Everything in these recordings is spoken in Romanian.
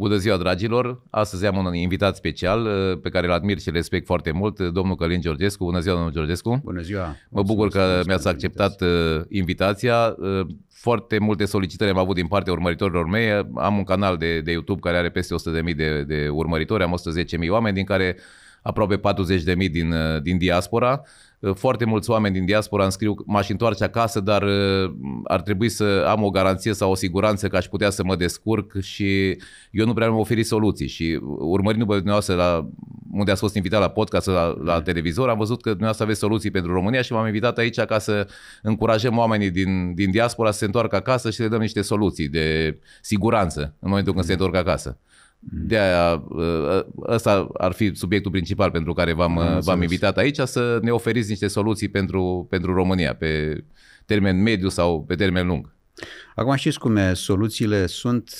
Bună ziua, dragilor! Astăzi am un invitat special uh, pe care îl admir și respect foarte mult, uh, domnul Călin Georgescu. Bună ziua, domnul Georgescu! Bună ziua! Mă bucur că mi-ați acceptat uh, invitația. Foarte multe solicitări am avut din partea urmăritorilor mei. Am un canal de, de YouTube care are peste 100.000 de, de urmăritori, am 110.000 oameni, din care aproape 40.000 din, din diaspora. Ă, foarte mulți oameni din diaspora îmi scriu m-aș întoarce acasă, dar ă, ar trebui să am o garanție sau o siguranță că aș putea să mă descurc și eu nu prea am oferit soluții. Și urmărind după dumneavoastră la unde ați fost invitat la podcast, la, la mm. televizor, am văzut că dumneavoastră aveți soluții pentru România și m-am invitat aici ca să încurajăm oamenii din, din diaspora să se întoarcă acasă și să le dăm niște soluții de siguranță în momentul când se mm. întorc acasă. De aia, ă, ă, ăsta ar fi subiectul principal pentru care v-am, Am v am invitat aici, să ne oferiți niște soluții pentru, pentru România, pe termen mediu sau pe termen lung. Acum știți cum e, soluțiile sunt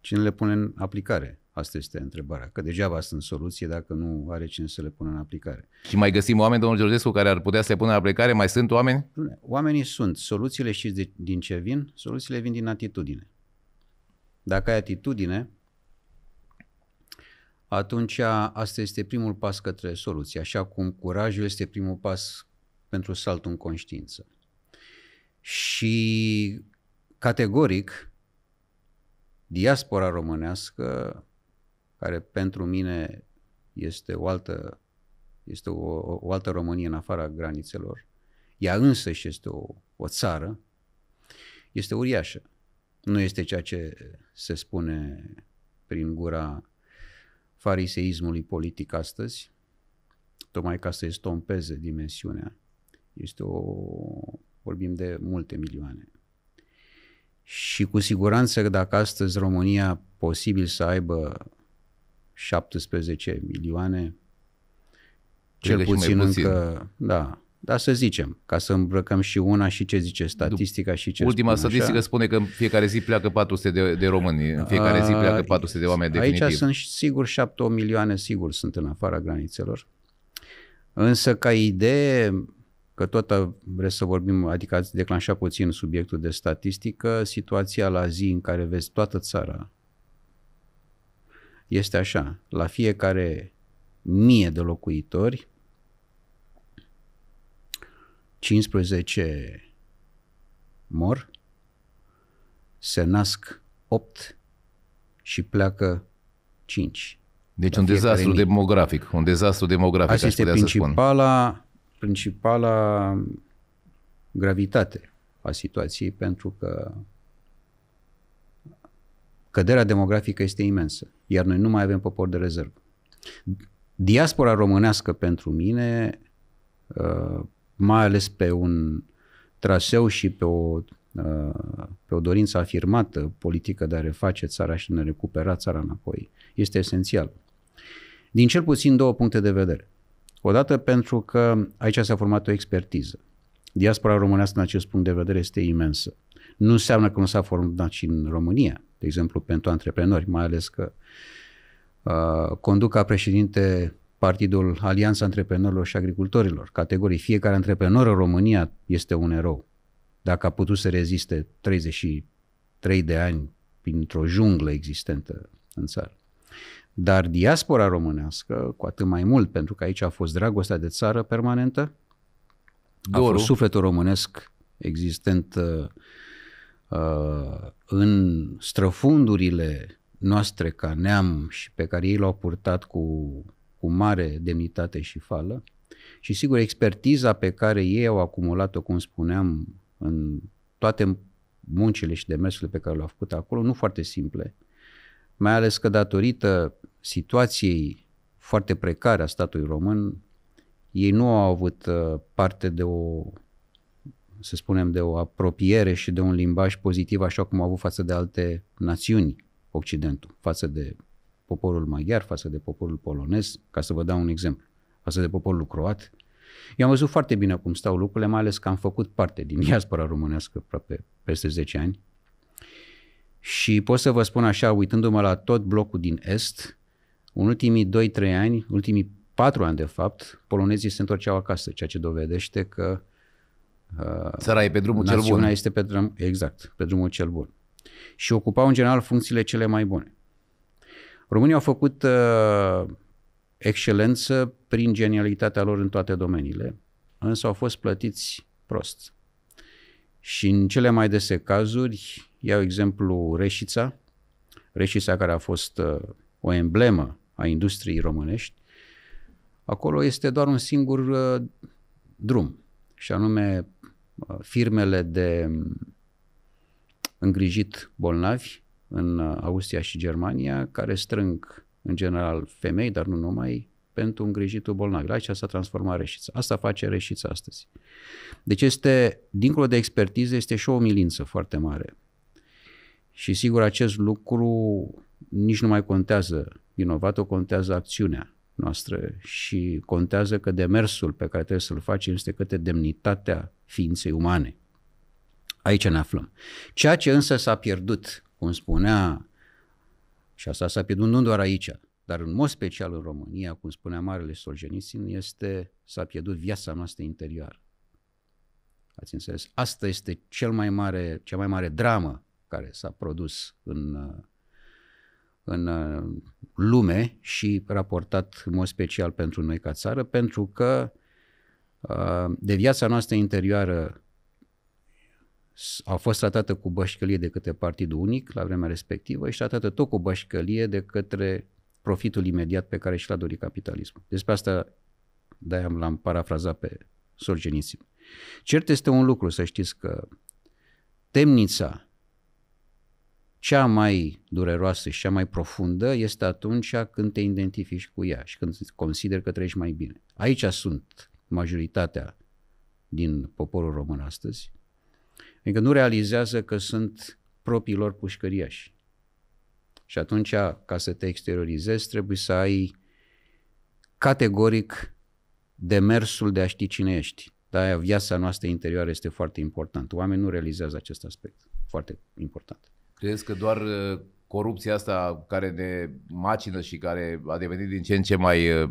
cine le pune în aplicare. Asta este întrebarea. Că degeaba sunt soluții dacă nu are cine să le pună în aplicare. Și mai găsim oameni, domnul Georgescu, care ar putea să le pună în aplicare? Mai sunt oameni? Oamenii sunt. Soluțiile știți din ce vin? Soluțiile vin din atitudine. Dacă ai atitudine, atunci asta este primul pas către soluție, așa cum curajul este primul pas pentru saltul în conștiință. Și categoric, diaspora românească, care pentru mine este o altă, este o, o altă Românie în afara granițelor, ea însă și este o, o țară, este uriașă. Nu este ceea ce se spune prin gura fariseismului politic astăzi, tocmai ca să estompeze dimensiunea. Este o... vorbim de multe milioane. Și cu siguranță dacă astăzi România posibil să aibă 17 milioane, cel puțin, puțin încă, da, dar să zicem, ca să îmbrăcăm și una și ce zice statistica și ce Ultima statistică așa. spune că în fiecare zi pleacă 400 de, de români, în fiecare zi pleacă 400 de oameni definitiv. Aici sunt sigur 7 milioane, sigur sunt în afara granițelor. Însă ca idee, că tot vreți să vorbim, adică ați declanșat puțin subiectul de statistică, situația la zi în care vezi toată țara este așa, la fiecare mie de locuitori, 15 mor, se nasc 8 și pleacă 5. Deci un dezastru mic. demografic, un dezastru demografic, Asta aș este principala, să spun. principala gravitate a situației, pentru că căderea demografică este imensă, iar noi nu mai avem popor de rezervă. Diaspora românească pentru mine uh, mai ales pe un traseu și pe o, uh, pe o dorință afirmată politică de a reface țara și de a recupera țara înapoi, este esențial. Din cel puțin două puncte de vedere. Odată pentru că aici s-a format o expertiză. Diaspora românească în acest punct de vedere este imensă. Nu înseamnă că nu s-a format și în România, de exemplu pentru antreprenori, mai ales că uh, conduc ca președinte Partidul Alianța Antreprenorilor și Agricultorilor, categorii fiecare antreprenor în România este un erou. Dacă a putut să reziste 33 de ani printr-o junglă existentă în țară. Dar diaspora românească, cu atât mai mult, pentru că aici a fost dragostea de țară permanentă, Doru. a fost sufletul românesc existent uh, uh, în străfundurile noastre ca neam și pe care ei l-au purtat cu cu mare demnitate și fală și sigur expertiza pe care ei au acumulat-o, cum spuneam, în toate muncile și demersurile pe care le-au făcut acolo, nu foarte simple, mai ales că datorită situației foarte precare a statului român, ei nu au avut uh, parte de o, să spunem, de o apropiere și de un limbaj pozitiv așa cum au avut față de alte națiuni Occidentul, față de poporul maghiar, față de poporul polonez, ca să vă dau un exemplu, față de poporul croat. Eu am văzut foarte bine cum stau lucrurile, mai ales că am făcut parte din diaspora românească aproape peste 10 ani. Și pot să vă spun așa, uitându-mă la tot blocul din Est, în ultimii 2-3 ani, ultimii 4 ani de fapt, polonezii se întorceau acasă, ceea ce dovedește că uh, Țara e pe drumul cel bun. este pe drum, exact, pe drumul cel bun. Și ocupau în general funcțiile cele mai bune. Românii au făcut uh, excelență prin genialitatea lor în toate domeniile, însă au fost plătiți prost. Și în cele mai dese cazuri, iau exemplu Reșița, Reșița care a fost uh, o emblemă a industriei românești, acolo este doar un singur uh, drum, și anume uh, firmele de mm, îngrijit bolnavi în uh, Austria și Germania, care strâng în general femei, dar nu numai, pentru îngrijitul bolnav. La aceea s-a transformat reșița. Asta face reșița astăzi. Deci este, dincolo de expertiză, este și o umilință foarte mare. Și sigur acest lucru nici nu mai contează vinovatul, contează acțiunea noastră și contează că demersul pe care trebuie să-l facem este către demnitatea ființei umane. Aici ne aflăm. Ceea ce însă s-a pierdut cum spunea, și asta s-a pierdut nu doar aici, dar în mod special în România, cum spunea Marele Solzhenitsyn, este s-a pierdut viața noastră interioară. Ați înțeles? Asta este cel mai mare, cea mai mare dramă care s-a produs în, în lume și raportat în mod special pentru noi ca țară, pentru că de viața noastră interioară a fost tratată cu bășcălie de către Partidul Unic la vremea respectivă și tratată tot cu bășcălie de către profitul imediat pe care și l-a dorit capitalismul. Despre asta de-aia l-am parafrazat pe Solzhenitsyn. Cert este un lucru, să știți că temnița cea mai dureroasă și cea mai profundă este atunci când te identifici cu ea și când consideri că treci mai bine. Aici sunt majoritatea din poporul român astăzi, Adică nu realizează că sunt propriilor pușcăriași. Și atunci, ca să te exteriorizezi, trebuie să ai categoric demersul de a ști cine ești. De-aia da, viața noastră interioară este foarte importantă. Oamenii nu realizează acest aspect. Foarte important. Crezi că doar uh, corupția asta care ne macină și care a devenit din ce în ce mai uh,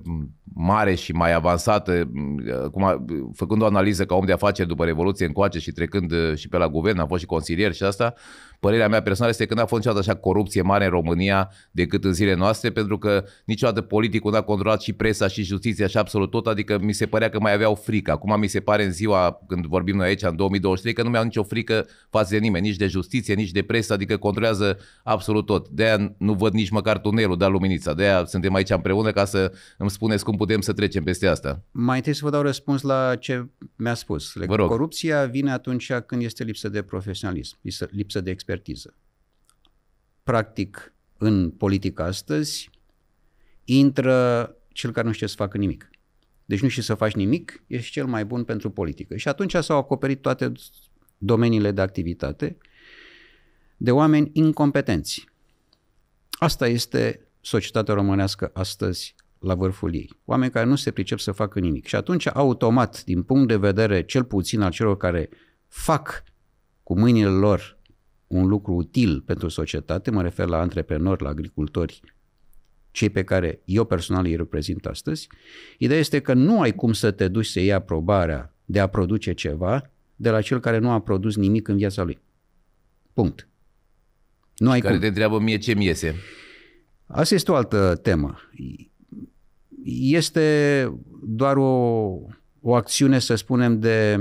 mare și mai avansată, uh, cum a, făcând o analiză ca om de afaceri după Revoluție încoace și trecând uh, și pe la guvern, am fost și consilier și asta, părerea mea personală este că n-a fost niciodată așa corupție mare în România decât în zilele noastre, pentru că niciodată politicul n-a controlat și presa și justiția și absolut tot, adică mi se părea că mai aveau frică. Acum mi se pare în ziua când vorbim noi aici, în 2023, că nu mi-au nicio frică față de nimeni, nici de justiție, nici de presă, adică controlează absolut tot. De-aia nu văd nici măcar tunelul, dar luminița. De-aia suntem aici împreună ca să îmi spuneți cum putem să trecem peste asta. Mai întâi să vă dau răspuns la ce mi-a spus. Vă rog. Corupția vine atunci când este lipsă de profesionalism, lipsă de expertiză. Practic, în politică astăzi, intră cel care nu știe să facă nimic. Deci nu știi să faci nimic, ești cel mai bun pentru politică. Și atunci s-au acoperit toate domeniile de activitate de oameni incompetenți. Asta este societatea românească astăzi la vârful ei. Oameni care nu se pricep să facă nimic. Și atunci, automat, din punct de vedere cel puțin al celor care fac cu mâinile lor un lucru util pentru societate, mă refer la antreprenori, la agricultori, cei pe care eu personal îi reprezint astăzi, ideea este că nu ai cum să te duci să iei aprobarea de a produce ceva de la cel care nu a produs nimic în viața lui. Punct. Nu ai care cum. te întreabă mie ce-mi iese. Asta este o altă temă. Este doar o, o acțiune, să spunem, de,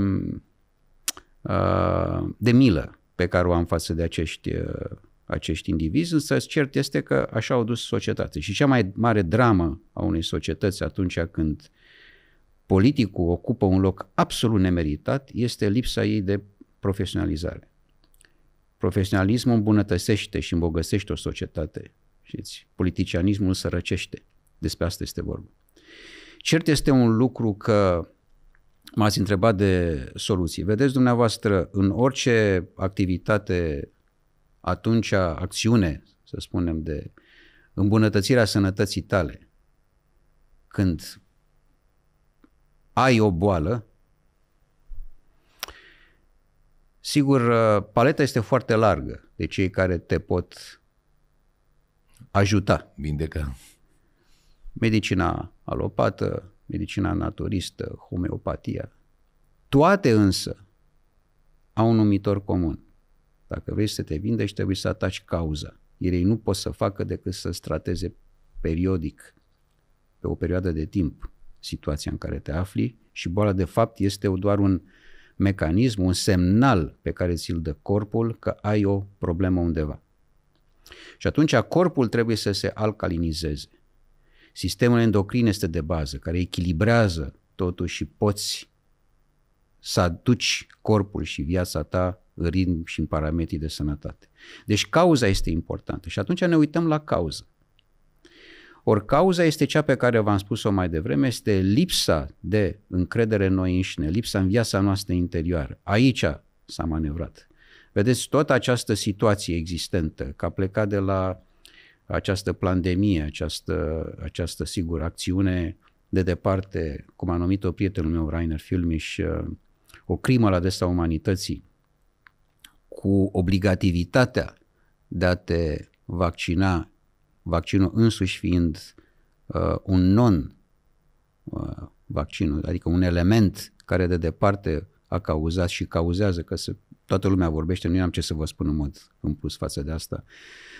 uh, de milă pe care o am față de acești, uh, acești indivizi, însă cert este că așa au dus societatea. Și cea mai mare dramă a unei societăți atunci când politicul ocupă un loc absolut nemeritat este lipsa ei de profesionalizare. Profesionalismul îmbunătățește și îmbogăsește o societate. Știți? Politicianismul sărăcește. Despre asta este vorba. Cert este un lucru că m-ați întrebat de soluții. Vedeți dumneavoastră, în orice activitate, atunci acțiune, să spunem, de îmbunătățirea sănătății tale, când ai o boală, Sigur, uh, paleta este foarte largă de cei care te pot ajuta. Vindeca. Medicina alopată, medicina naturistă, homeopatia. Toate însă au un numitor comun. Dacă vrei să te vindești, trebuie să ataci cauza. Ei nu pot să facă decât să strateze periodic, pe o perioadă de timp, situația în care te afli și boala de fapt este doar un mecanism, un semnal pe care ți-l dă corpul că ai o problemă undeva. Și atunci corpul trebuie să se alcalinizeze. Sistemul endocrin este de bază, care echilibrează totuși și poți să aduci corpul și viața ta în ritm și în parametrii de sănătate. Deci cauza este importantă și atunci ne uităm la cauză. Ori cauza este cea pe care v-am spus-o mai devreme, este lipsa de încredere în noi înșine, lipsa în viața noastră interioară. Aici s-a manevrat. Vedeți, toată această situație existentă, că a plecat de la această pandemie, această, această sigur, acțiune de departe, cum a numit-o prietenul meu, Rainer Filmiș, o crimă la adresa umanității, cu obligativitatea de a te vaccina vaccinul însuși fiind uh, un non-vaccin, uh, adică un element care de departe a cauzat și cauzează, că se, toată lumea vorbește, nu am ce să vă spun în mod în plus față de asta,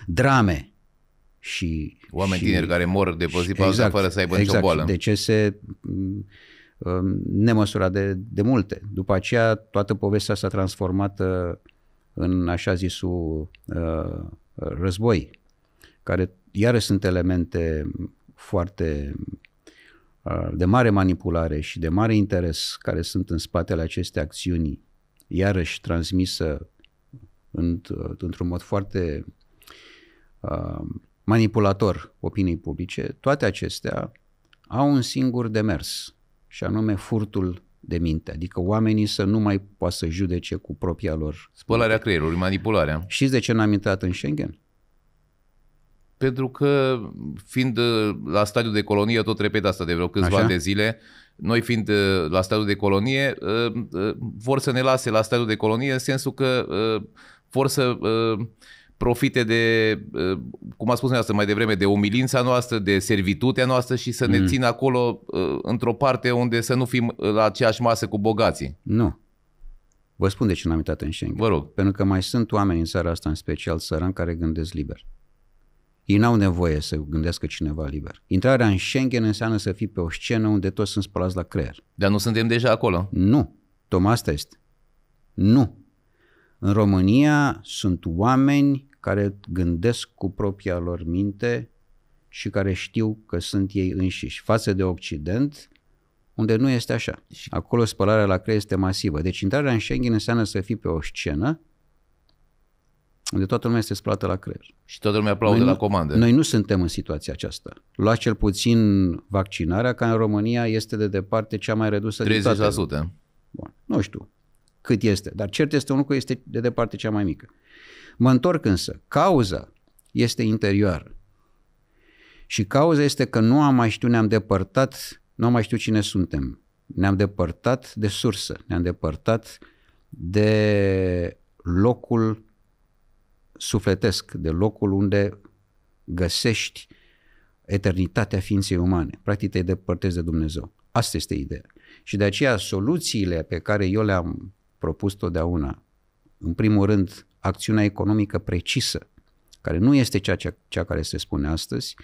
drame și... Oameni și, tineri care mor de pe zi exact, fără să aibă exact, nicio boală. decese uh, um, nemăsurat de, de multe. După aceea, toată povestea s-a transformat uh, în așa zisul uh, război, care iarăși sunt elemente foarte uh, de mare manipulare și de mare interes care sunt în spatele acestei acțiuni, iarăși transmisă uh, într-un mod foarte uh, manipulator opiniei publice, toate acestea au un singur demers, și anume furtul de minte, adică oamenii să nu mai poată să judece cu propria lor. Spălarea creierului, manipularea. Știți de ce n-am intrat în Schengen? pentru că fiind uh, la stadiul de colonie, tot repet asta de vreo câțiva Așa? de zile, noi fiind uh, la stadiul de colonie, uh, vor să ne lase la stadiul de colonie în sensul că vor să profite de, cum a spus noastră mai devreme, de umilința noastră, de servitutea noastră și să mm. ne țină acolo într-o parte unde să nu fim la aceeași masă cu bogații. Nu. Vă spun de ce n-am uitat în Schengen. Vă rog. Pentru că mai sunt oameni în țara asta, în special țăran, care gândesc liber. Ei n-au nevoie să gândească cineva liber. Intrarea în Schengen înseamnă să fii pe o scenă unde toți sunt spălați la creier. Dar nu suntem deja acolo. Nu. Tom, asta este. Nu. În România sunt oameni care gândesc cu propria lor minte și care știu că sunt ei înșiși. Față de Occident, unde nu este așa. Acolo spălarea la creier este masivă. Deci intrarea în Schengen înseamnă să fii pe o scenă unde toată lumea este splată la creier. Și toată lumea aplaudă noi la comandă. Noi nu suntem în situația aceasta. Luați cel puțin vaccinarea, ca în România este de departe cea mai redusă 30%. din toate. Bun, nu știu cât este, dar cert este un lucru este de departe cea mai mică. Mă întorc însă, cauza este interioară. Și cauza este că nu am mai știu, ne-am depărtat, nu am mai știu cine suntem. Ne-am depărtat de sursă, ne-am depărtat de locul sufletesc, de locul unde găsești eternitatea ființei umane. Practic te depărtezi de Dumnezeu. Asta este ideea. Și de aceea soluțiile pe care eu le-am propus totdeauna, în primul rând, acțiunea economică precisă, care nu este cea, cea, cea care se spune astăzi,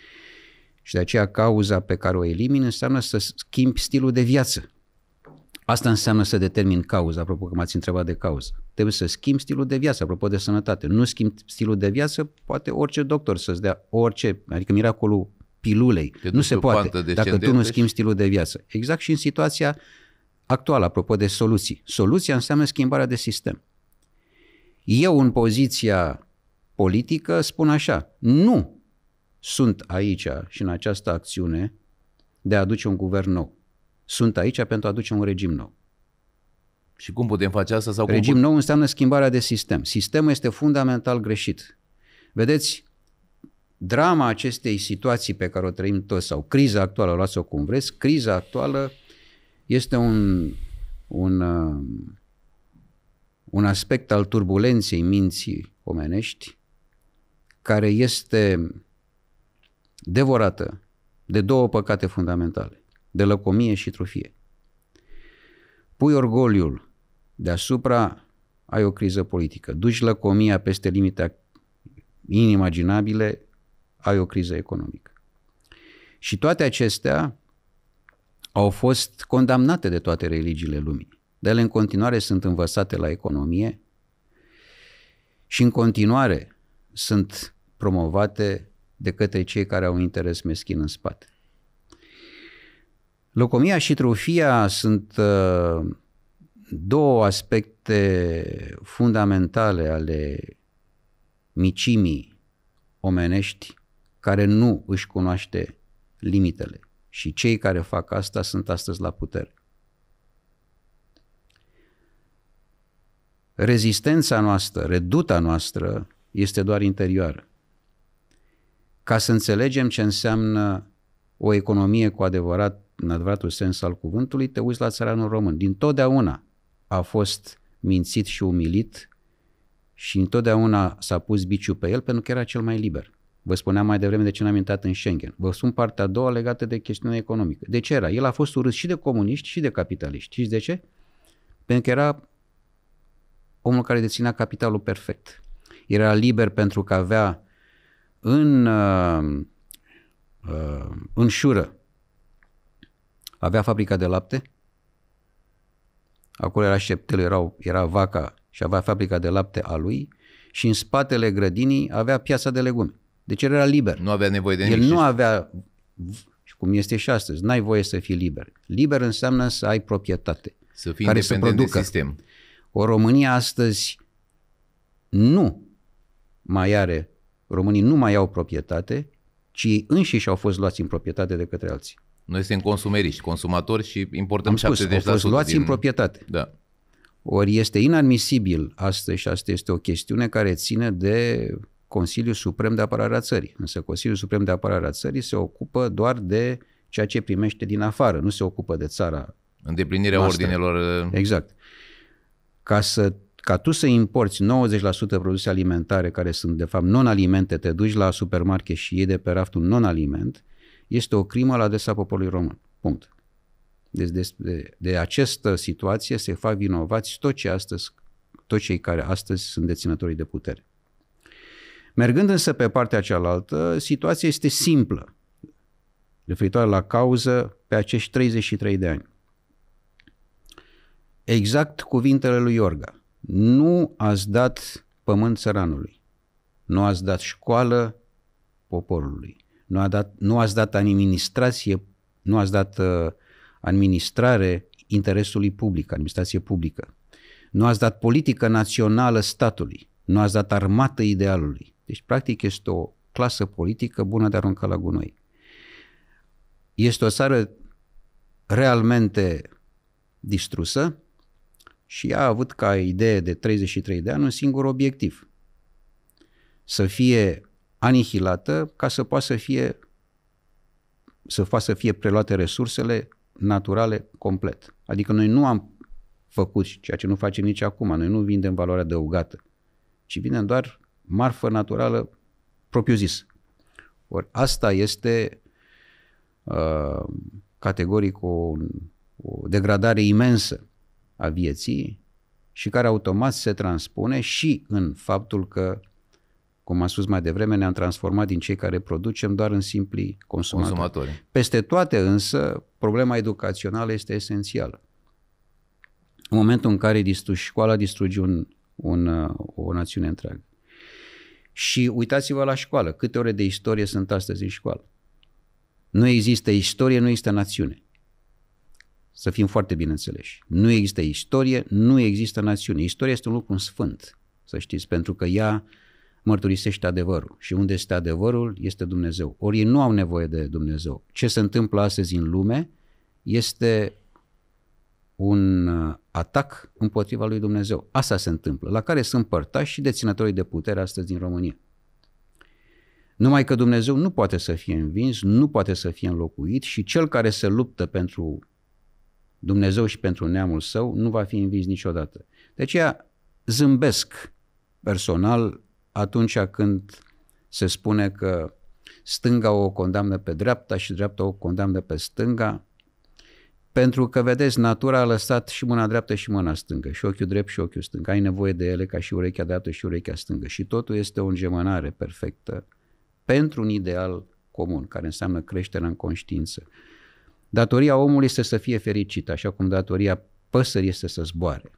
și de aceea cauza pe care o elimin înseamnă să schimbi stilul de viață. Asta înseamnă să determin cauza, apropo că m-ați întrebat de cauză. Trebuie să schimbi stilul de viață, apropo de sănătate. Nu schimbi stilul de viață, poate orice doctor să-ți dea orice, adică miracolul pilulei. De nu se poate dacă tu nu schimbi stilul de viață. Exact și în situația actuală, apropo de soluții. Soluția înseamnă schimbarea de sistem. Eu în poziția politică spun așa, nu sunt aici și în această acțiune de a aduce un guvern nou. Sunt aici pentru a aduce un regim nou. Și cum putem face asta? Sau regim cum... nou înseamnă schimbarea de sistem. Sistemul este fundamental greșit. Vedeți, drama acestei situații pe care o trăim toți, sau criza actuală, luați-o cum vreți, criza actuală este un, un, uh, un aspect al turbulenței minții omenești care este devorată de două păcate fundamentale de lăcomie și trufie. Pui orgoliul deasupra, ai o criză politică. Duci lăcomia peste limite inimaginabile, ai o criză economică. Și toate acestea au fost condamnate de toate religiile lumii. De ele în continuare sunt învățate la economie și în continuare sunt promovate de către cei care au interes meschin în spate. Locomia și trofia sunt uh, două aspecte fundamentale ale micimii omenești care nu își cunoaște limitele. Și cei care fac asta sunt astăzi la putere. Rezistența noastră, reduta noastră, este doar interioară. Ca să înțelegem ce înseamnă o economie cu adevărat în adevăratul sens al cuvântului, te uiți la țăranul român. Din totdeauna a fost mințit și umilit și întotdeauna s-a pus biciu pe el pentru că era cel mai liber. Vă spuneam mai devreme de ce n-am intrat în Schengen. Vă spun partea a doua legată de chestiunea economică. De ce era? El a fost urât și de comuniști și de capitaliști. Știți de ce? Pentru că era omul care deținea capitalul perfect. Era liber pentru că avea în, uh, uh, în șură avea fabrica de lapte, acolo era șeptelul, era, era vaca și avea fabrica de lapte a lui și în spatele grădinii avea piața de legume. Deci el era liber. Nu avea nevoie de El nici. nu avea, cum este și astăzi, n-ai voie să fii liber. Liber înseamnă să ai proprietate. Să fii care independent să producă. de sistem. O România astăzi nu mai are, românii nu mai au proprietate, ci ei înșiși au fost luați în proprietate de către alții. Noi suntem consumeriști, consumatori și importăm Am spus, 70%. Au fost luați din... în proprietate. Da. Ori este inadmisibil asta și asta este o chestiune care ține de Consiliul Suprem de Apărare a Țării. Însă Consiliul Suprem de Apărare a Țării se ocupă doar de ceea ce primește din afară, nu se ocupă de țara. Îndeplinirea noastră. ordinelor. Uh, exact. Ca, să, ca tu să importi 90% produse alimentare care sunt de fapt non-alimente, te duci la supermarket și iei de pe raft un non-aliment, este o crimă la adresa poporului român. Punct. Deci de, de, de această situație se fac vinovați tot ce astăzi, toți cei care astăzi sunt deținătorii de putere. Mergând însă pe partea cealaltă, situația este simplă referitoare la cauză pe acești 33 de ani. Exact cuvintele lui Iorga. Nu ați dat pământ țăranului. Nu ați dat școală poporului nu, a dat, nu ați dat administrație, nu ați dat uh, administrare interesului public, administrație publică. Nu ați dat politică națională statului, nu ați dat armată idealului. Deci, practic, este o clasă politică bună de aruncă la gunoi. Este o țară realmente distrusă și ea a avut ca idee de 33 de ani un singur obiectiv. Să fie anihilată ca să poată să fie să poată să fie preluate resursele naturale complet. Adică noi nu am făcut ceea ce nu facem nici acum, noi nu vindem valoare adăugată, ci vindem doar marfă naturală propriu-zis. Ori asta este uh, categoric o, o degradare imensă a vieții și care automat se transpune și în faptul că cum am spus mai devreme, ne-am transformat din cei care producem doar în simpli consumatori. consumatori. Peste toate însă, problema educațională este esențială. În momentul în care școala distruge un, un, uh, o națiune întreagă. Și uitați-vă la școală, câte ore de istorie sunt astăzi în școală. Nu există istorie, nu există națiune. Să fim foarte bineînțeleși. Nu există istorie, nu există națiune. Istoria este un lucru sfânt, să știți, pentru că ea mărturisește adevărul. Și unde este adevărul, este Dumnezeu. Ori ei nu au nevoie de Dumnezeu. Ce se întâmplă astăzi în lume este un uh, atac împotriva lui Dumnezeu. Asta se întâmplă, la care sunt părtași și deținătorii de putere astăzi din România. Numai că Dumnezeu nu poate să fie învins, nu poate să fie înlocuit și cel care se luptă pentru Dumnezeu și pentru neamul său nu va fi învins niciodată. De aceea zâmbesc personal atunci când se spune că stânga o condamnă pe dreapta și dreapta o condamnă pe stânga, pentru că, vedeți, natura a lăsat și mâna dreaptă și mâna stângă, și ochiul drept și ochiul stâng. Ai nevoie de ele ca și urechea dreaptă și urechea stângă. Și totul este o îngemânare perfectă pentru un ideal comun, care înseamnă creșterea în conștiință. Datoria omului este să fie fericit, așa cum datoria păsării este să zboare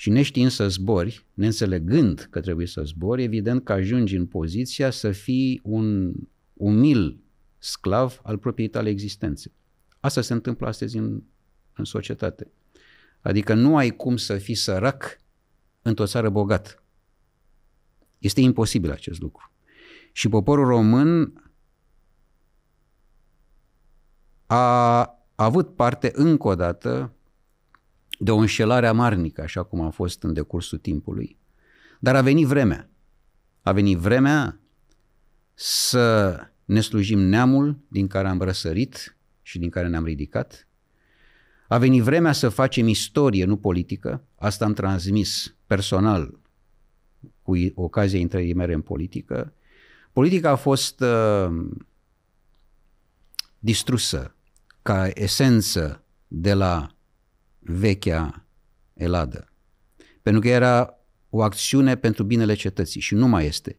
și neștiind să zbori, neînțelegând că trebuie să zbori, evident că ajungi în poziția să fii un umil sclav al propriei tale existențe. Asta se întâmplă astăzi în, în societate. Adică nu ai cum să fii sărac într-o țară bogată. Este imposibil acest lucru. Și poporul român a avut parte încă o dată de o înșelare amarnică, așa cum a fost în decursul timpului. Dar a venit vremea. A venit vremea să ne slujim neamul din care am răsărit și din care ne-am ridicat. A venit vremea să facem istorie, nu politică. Asta am transmis personal cu ocazia intrării mele în politică. Politica a fost uh, distrusă ca esență de la vechea Eladă. Pentru că era o acțiune pentru binele cetății și nu mai este,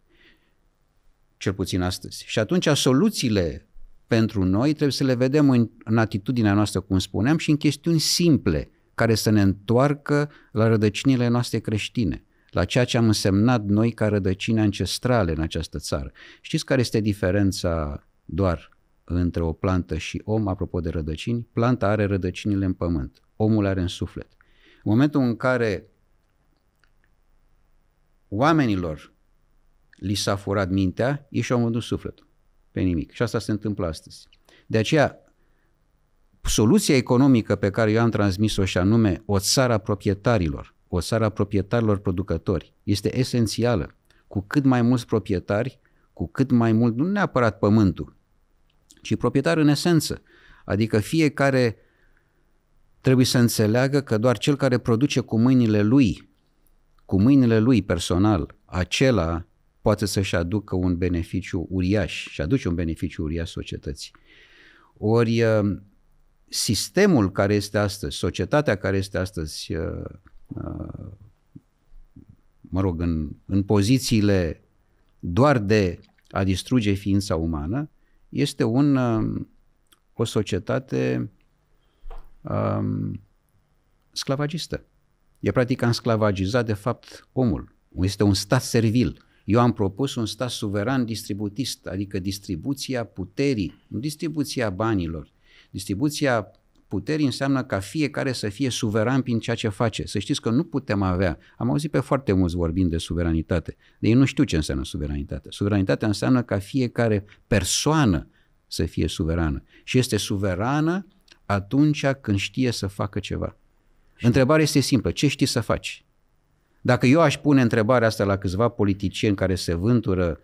cel puțin astăzi. Și atunci soluțiile pentru noi trebuie să le vedem în, în atitudinea noastră, cum spuneam, și în chestiuni simple care să ne întoarcă la rădăcinile noastre creștine, la ceea ce am însemnat noi ca rădăcini ancestrale în această țară. Știți care este diferența doar între o plantă și om, apropo de rădăcini? Planta are rădăcinile în pământ omul are în suflet. În momentul în care oamenilor li s-a furat mintea, ei și-au vândut sufletul pe nimic. Și asta se întâmplă astăzi. De aceea, soluția economică pe care eu am transmis-o și anume o țară a proprietarilor, o țară a proprietarilor producători, este esențială. Cu cât mai mulți proprietari, cu cât mai mult, nu neapărat pământul, ci proprietar în esență. Adică fiecare trebuie să înțeleagă că doar cel care produce cu mâinile lui, cu mâinile lui personal, acela poate să-și aducă un beneficiu uriaș și aduce un beneficiu uriaș societății. Ori uh, sistemul care este astăzi, societatea care este astăzi, uh, uh, mă rog, în, în pozițiile doar de a distruge ființa umană, este un, o societate um, sclavagistă. E practic am sclavagizat de fapt omul. Este un stat servil. Eu am propus un stat suveran distributist, adică distribuția puterii, nu distribuția banilor. Distribuția puterii înseamnă ca fiecare să fie suveran prin ceea ce face. Să știți că nu putem avea, am auzit pe foarte mulți vorbind de suveranitate, de ei nu știu ce înseamnă suveranitate. Suveranitatea înseamnă ca fiecare persoană să fie suverană. Și este suverană atunci când știe să facă ceva. Întrebarea este simplă. Ce știi să faci? Dacă eu aș pune întrebarea asta la câțiva politicieni care se vântură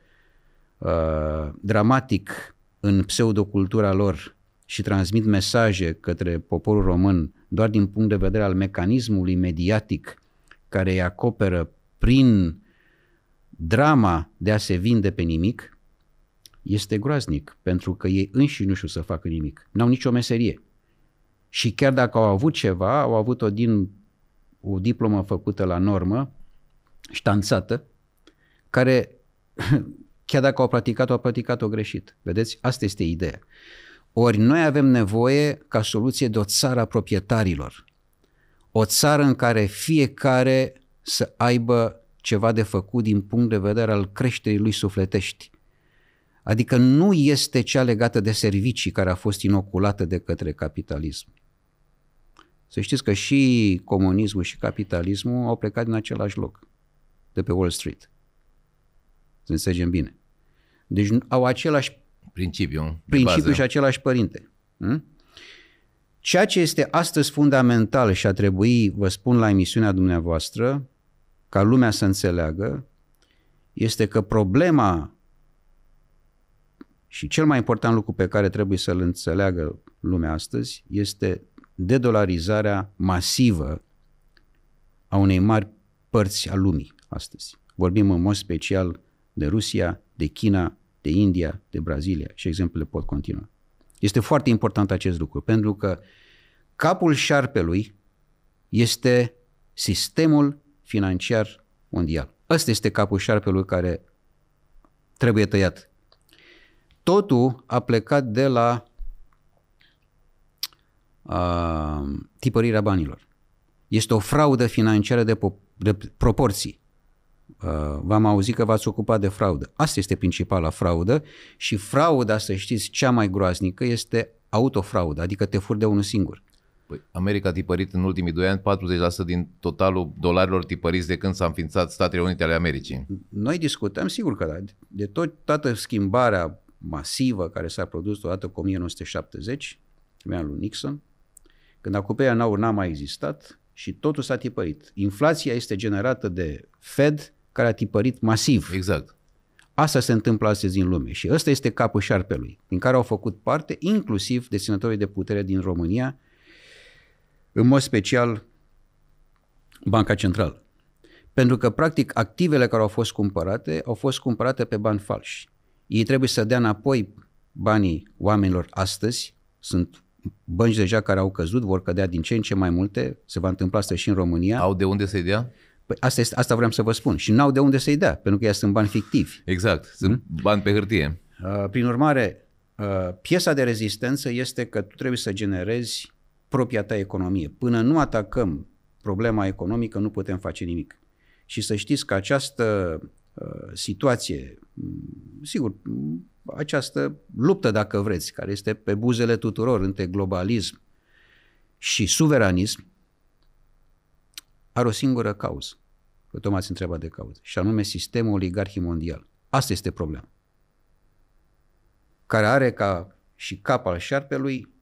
uh, dramatic în pseudocultura lor și transmit mesaje către poporul român doar din punct de vedere al mecanismului mediatic care îi acoperă prin drama de a se vinde pe nimic, este groaznic, pentru că ei înși nu știu să facă nimic. N-au nicio meserie și chiar dacă au avut ceva, au avut-o din o diplomă făcută la normă, ștanțată, care chiar dacă au practicat-o, au practicat-o greșit. Vedeți? Asta este ideea. Ori noi avem nevoie ca soluție de o țară a proprietarilor. O țară în care fiecare să aibă ceva de făcut din punct de vedere al creșterii lui sufletești. Adică nu este cea legată de servicii care a fost inoculată de către capitalism. Să știți că și comunismul și capitalismul au plecat din același loc, de pe Wall Street. Să înțelegem bine. Deci au același principiu, principiu și același părinte. Hm? Ceea ce este astăzi fundamental și a trebui, vă spun la emisiunea dumneavoastră, ca lumea să înțeleagă, este că problema și cel mai important lucru pe care trebuie să-l înțeleagă lumea astăzi este dedolarizarea masivă a unei mari părți a lumii astăzi. Vorbim în mod special de Rusia, de China, de India, de Brazilia și exemplele pot continua. Este foarte important acest lucru pentru că capul șarpelui este sistemul financiar mondial. Ăsta este capul șarpelui care trebuie tăiat. Totul a plecat de la Uh, tipărirea banilor. Este o fraudă financiară de, po- de proporții. Uh, v-am auzit că v-ați ocupat de fraudă. Asta este principala fraudă și frauda, să știți, cea mai groaznică este autofraudă, adică te fur de unul singur. Păi, America a tipărit în ultimii doi ani 40% din totalul dolarilor tipăriți de când s-a înființat Statele Unite ale Americii. Noi discutăm, sigur că da, de tot, toată schimbarea masivă care s-a produs odată cu 1970, lumea lui Nixon, când acoperirea în aur n-a mai existat și totul s-a tipărit. Inflația este generată de Fed care a tipărit masiv. Exact. Asta se întâmplă astăzi în lume și ăsta este capul șarpelui, din care au făcut parte inclusiv deținătorii de putere din România, în mod special Banca Centrală. Pentru că, practic, activele care au fost cumpărate au fost cumpărate pe bani falși. Ei trebuie să dea înapoi banii oamenilor astăzi, sunt bănci deja care au căzut, vor cădea din ce în ce mai multe, se va întâmpla asta și în România. Au de unde să-i dea? Păi asta, este, asta vreau să vă spun. Și n-au de unde să-i dea, pentru că ei sunt bani fictivi. Exact, sunt hmm? bani pe hârtie. Uh, prin urmare, uh, piesa de rezistență este că tu trebuie să generezi propria ta economie. Până nu atacăm problema economică, nu putem face nimic. Și să știți că această uh, situație, sigur, această luptă, dacă vreți, care este pe buzele tuturor între globalism și suveranism, are o singură cauză, că tot m-ați întrebat de cauză, și anume sistemul oligarhii mondial. Asta este problema. Care are ca și cap al șarpelui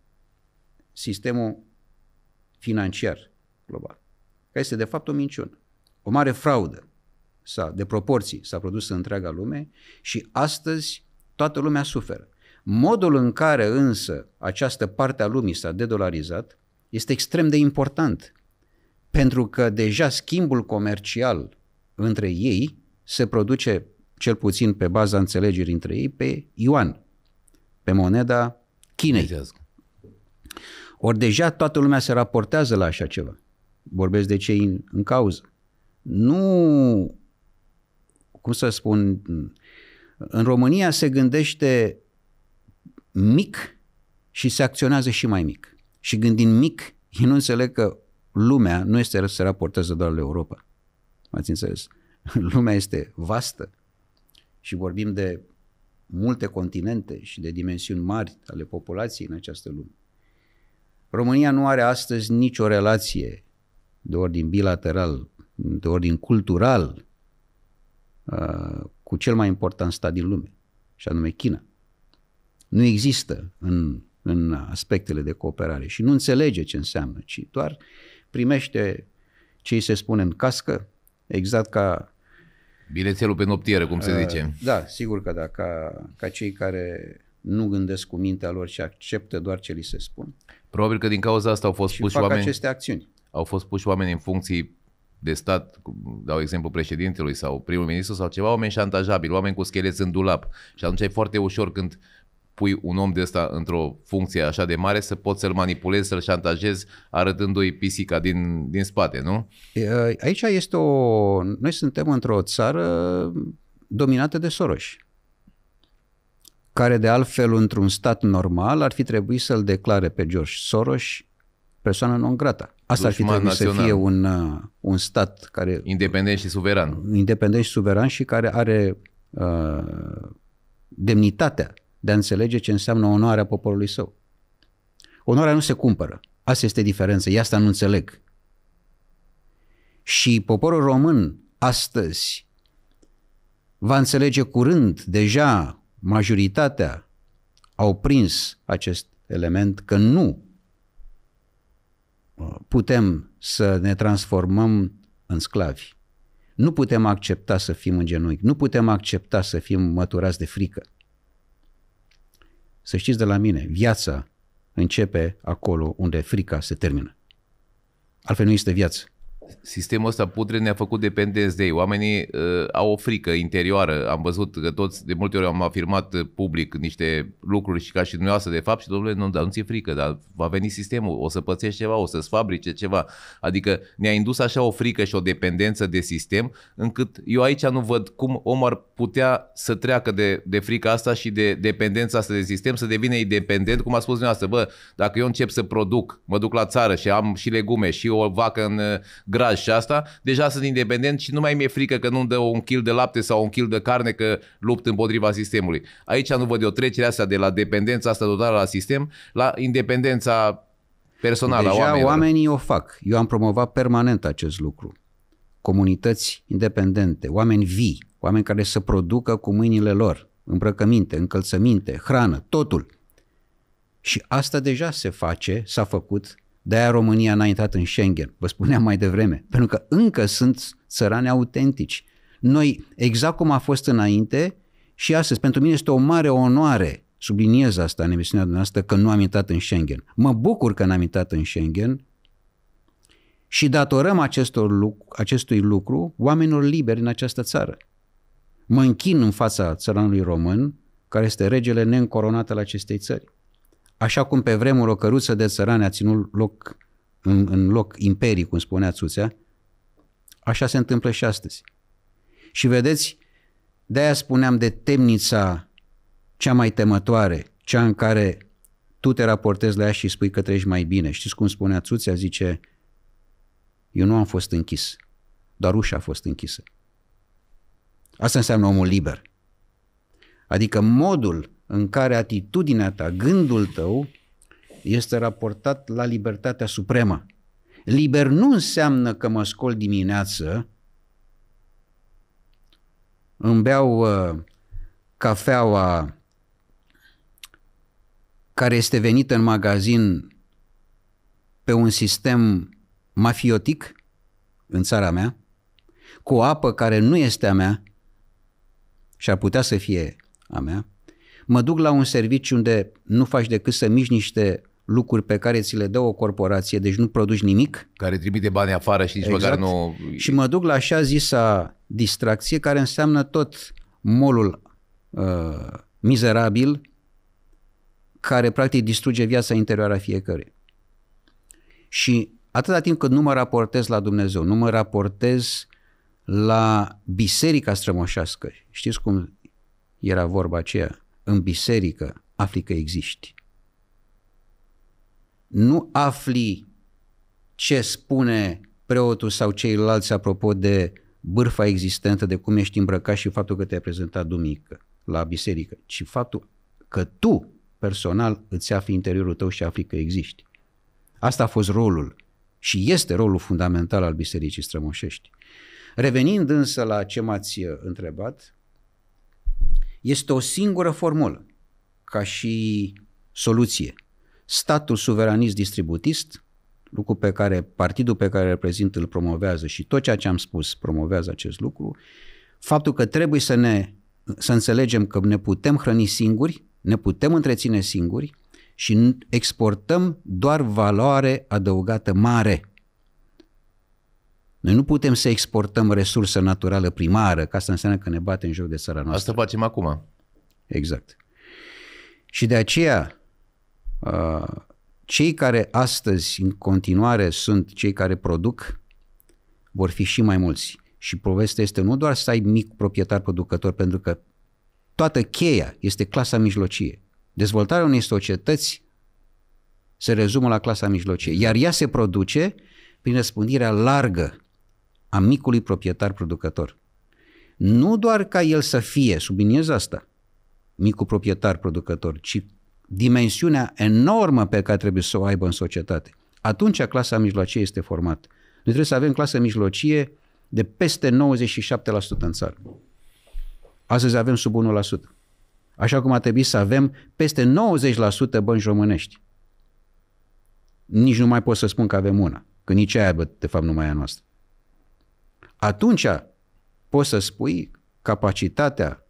sistemul financiar global, care este de fapt o minciună, o mare fraudă s-a, de proporții s-a produs în întreaga lume și astăzi toată lumea suferă. Modul în care însă această parte a lumii s-a dedolarizat este extrem de important, pentru că deja schimbul comercial între ei se produce, cel puțin pe baza înțelegerii între ei, pe yuan, pe moneda Chinei. Ori deja toată lumea se raportează la așa ceva. Vorbesc de cei în, în cauză. Nu, cum să spun, în România se gândește mic și se acționează și mai mic. Și gândind mic, ei nu înțeleg că lumea nu este să se raportează doar la Europa. Ați înțeles? Lumea este vastă și vorbim de multe continente și de dimensiuni mari ale populației în această lume. România nu are astăzi nicio relație de ordin bilateral, de ordin cultural uh, cu cel mai important stat din lume, și anume China. Nu există în, în aspectele de cooperare și nu înțelege ce înseamnă, ci doar primește ce îi se spune în cască, exact ca... Bilețelul pe noptieră, cum se uh, zice. Da, sigur că da, ca, ca cei care nu gândesc cu mintea lor și acceptă doar ce li se spun. Probabil că din cauza asta au fost și puși fac oameni... aceste acțiuni. Au fost puși oameni în funcții de stat, dau exemplu președintelui sau primul ministru sau ceva, oameni șantajabili, oameni cu schelet în dulap. Și atunci e foarte ușor când pui un om de ăsta într-o funcție așa de mare să poți să-l manipulezi, să-l șantajezi arătându-i pisica din, din spate, nu? Aici este o... Noi suntem într-o țară dominată de soroși, care de altfel într-un stat normal ar fi trebuit să-l declare pe George Soros persoană non grata. Asta Dușman ar fi trebuit național. să fie un, uh, un stat care... Independent și suveran. Independent și suveran și care are uh, demnitatea de a înțelege ce înseamnă onoarea poporului său. Onoarea nu se cumpără. Asta este diferența. Ia asta nu înțeleg. Și poporul român astăzi va înțelege curând, deja majoritatea au prins acest element că nu putem să ne transformăm în sclavi. Nu putem accepta să fim în genunchi, nu putem accepta să fim măturați de frică. Să știți de la mine, viața începe acolo unde frica se termină. Altfel nu este viață sistemul ăsta putre ne-a făcut dependenți de ei. Oamenii uh, au o frică interioară. Am văzut că toți, de multe ori am afirmat uh, public niște lucruri și ca și dumneavoastră de fapt și domnule, nu, dar nu ți-e frică, dar va veni sistemul, o să pățești ceva, o să-ți fabrice ceva. Adică ne-a indus așa o frică și o dependență de sistem, încât eu aici nu văd cum om ar putea să treacă de, de frica asta și de dependența asta de sistem, să devină independent, cum a spus dumneavoastră, bă, dacă eu încep să produc, mă duc la țară și am și legume și o vacă în uh, graj și asta, deja sunt independent și nu mai mi-e frică că nu-mi dă un kil de lapte sau un kil de carne că lupt împotriva sistemului. Aici nu văd eu trecerea asta de la dependența asta totală la sistem, la independența personală Deja a oamenilor. oamenii o fac. Eu am promovat permanent acest lucru. Comunități independente, oameni vii, oameni care să producă cu mâinile lor îmbrăcăminte, încălțăminte, hrană, totul. Și asta deja se face, s-a făcut de-aia România n-a intrat în Schengen, vă spuneam mai devreme, pentru că încă sunt țărani autentici. Noi, exact cum a fost înainte și astăzi, pentru mine este o mare onoare, subliniez asta în emisiunea dumneavoastră, că nu am intrat în Schengen. Mă bucur că n-am intrat în Schengen și datorăm acestor luc- acestui lucru oamenilor liberi în această țară. Mă închin în fața țăranului român, care este regele neîncoronat al acestei țări. Așa cum pe vremuri o căruță de țărani a ținut loc, în, în loc imperii, cum spunea Țuțea, așa se întâmplă și astăzi. Și vedeți, de-aia spuneam de temnița cea mai temătoare, cea în care tu te raportezi la ea și spui că treci mai bine. Știți cum spunea Țuțea? Zice, eu nu am fost închis, doar ușa a fost închisă. Asta înseamnă omul liber. Adică modul în care atitudinea ta, gândul tău, este raportat la libertatea supremă. Liber nu înseamnă că mă scol dimineață, îmi beau uh, cafeaua care este venită în magazin pe un sistem mafiotic în țara mea, cu apă care nu este a mea și ar putea să fie a mea, mă duc la un serviciu unde nu faci decât să miști niște lucruri pe care ți le dă o corporație, deci nu produci nimic. Care trimite bani afară și nici exact. măcar nu... Și mă duc la așa zisa distracție, care înseamnă tot molul uh, mizerabil care practic distruge viața interioară a fiecărui. Și atâta timp cât nu mă raportez la Dumnezeu, nu mă raportez la biserica strămoșească, știți cum era vorba aceea? în biserică, afli că existi. Nu afli ce spune preotul sau ceilalți apropo de bârfa existentă, de cum ești îmbrăcat și faptul că te-ai prezentat duminică la biserică, ci faptul că tu personal îți afli interiorul tău și afli că existi. Asta a fost rolul și este rolul fundamental al Bisericii Strămoșești. Revenind însă la ce m-ați uh, întrebat, este o singură formulă ca și soluție. Statul suveranist distributist, lucru pe care partidul pe care îl reprezint îl promovează și tot ceea ce am spus promovează acest lucru, faptul că trebuie să ne să înțelegem că ne putem hrăni singuri, ne putem întreține singuri și exportăm doar valoare adăugată mare noi nu putem să exportăm resursă naturală primară, ca asta înseamnă că ne în joc de țara noastră. Asta facem acum. Exact. Și de aceea, cei care astăzi, în continuare, sunt cei care produc, vor fi și mai mulți. Și povestea este nu doar să ai mic proprietar producător, pentru că toată cheia este clasa mijlocie. Dezvoltarea unei societăți se rezumă la clasa mijlocie, iar ea se produce prin răspândirea largă a micului proprietar producător. Nu doar ca el să fie, subliniez asta, micul proprietar producător, ci dimensiunea enormă pe care trebuie să o aibă în societate. Atunci clasa mijlocie este formată. Noi trebuie să avem clasă mijlocie de peste 97% în țară. Astăzi avem sub 1%. Așa cum a trebuit să avem peste 90% bănci românești. Nici nu mai pot să spun că avem una, că nici aia, de fapt, nu mai e a noastră atunci poți să spui capacitatea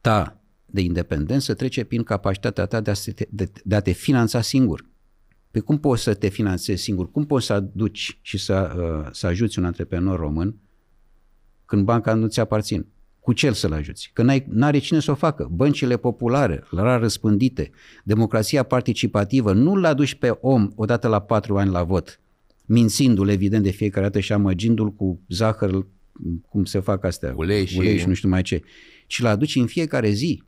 ta de independență trece prin capacitatea ta de a, te, de, de a te finanța singur. Pe cum poți să te finanțezi singur? Cum poți să aduci și să, uh, să ajuți un antreprenor român când banca nu ți aparține? Cu ce să-l ajuți? Că n-are cine să o facă. Băncile populare, rar răspândite, democrația participativă, nu-l aduci pe om odată la patru ani la vot mințindu-l evident de fiecare dată și amăgindu-l cu zahăr, cum se fac astea, ulei și, ulei și nu știu mai ce. Și l aduci în fiecare zi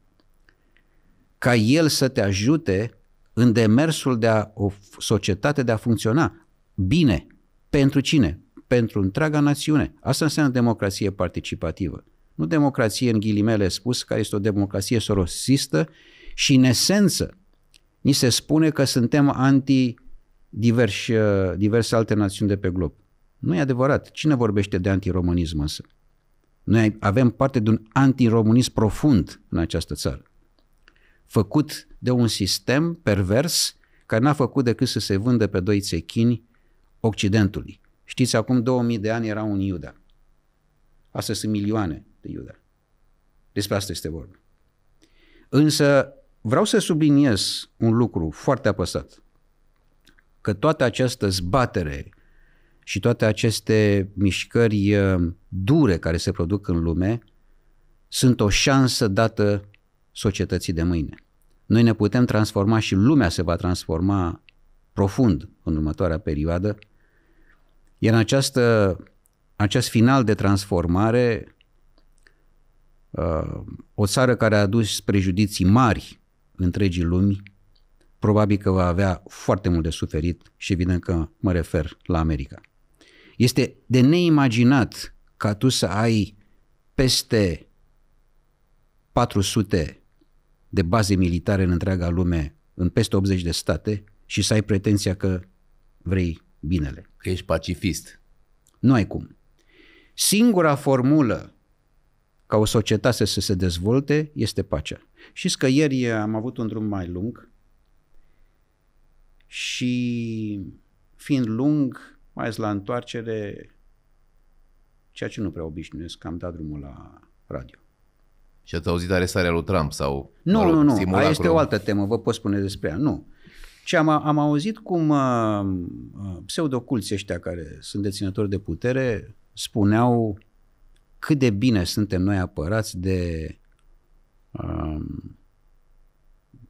ca el să te ajute în demersul de a o societate de a funcționa bine. Pentru cine? Pentru întreaga națiune. Asta înseamnă democrație participativă. Nu democrație în ghilimele spus, care este o democrație sorosistă și în esență ni se spune că suntem anti diversi, uh, diverse alte națiuni de pe glob. Nu e adevărat. Cine vorbește de antiromanism? însă? Noi avem parte de un antiromanism profund în această țară, făcut de un sistem pervers care n-a făcut decât să se vândă pe doi țechini Occidentului. Știți, acum 2000 de ani era un Iuda. Astăzi sunt milioane de Iuda. Despre asta este vorba. Însă vreau să subliniez un lucru foarte apăsat că toată această zbatere și toate aceste mișcări uh, dure care se produc în lume sunt o șansă dată societății de mâine. Noi ne putem transforma și lumea se va transforma profund în următoarea perioadă, iar în această, acest final de transformare, uh, o țară care a adus prejudicii mari întregii lumi probabil că va avea foarte mult de suferit și evident că mă refer la America. Este de neimaginat ca tu să ai peste 400 de baze militare în întreaga lume, în peste 80 de state și să ai pretenția că vrei binele. Că ești pacifist. Nu ai cum. Singura formulă ca o societate să se dezvolte este pacea. Știți că ieri am avut un drum mai lung și fiind lung, mai la întoarcere, ceea ce nu prea obișnuiesc, am dat drumul la radio. Și ați auzit arestarea lui Trump sau... Nu, nu, nu, aia este o altă temă, vă pot spune despre ea, nu. Ce am, am auzit cum uh, uh pseudoculți ăștia care sunt deținători de putere spuneau cât de bine suntem noi apărați de uh,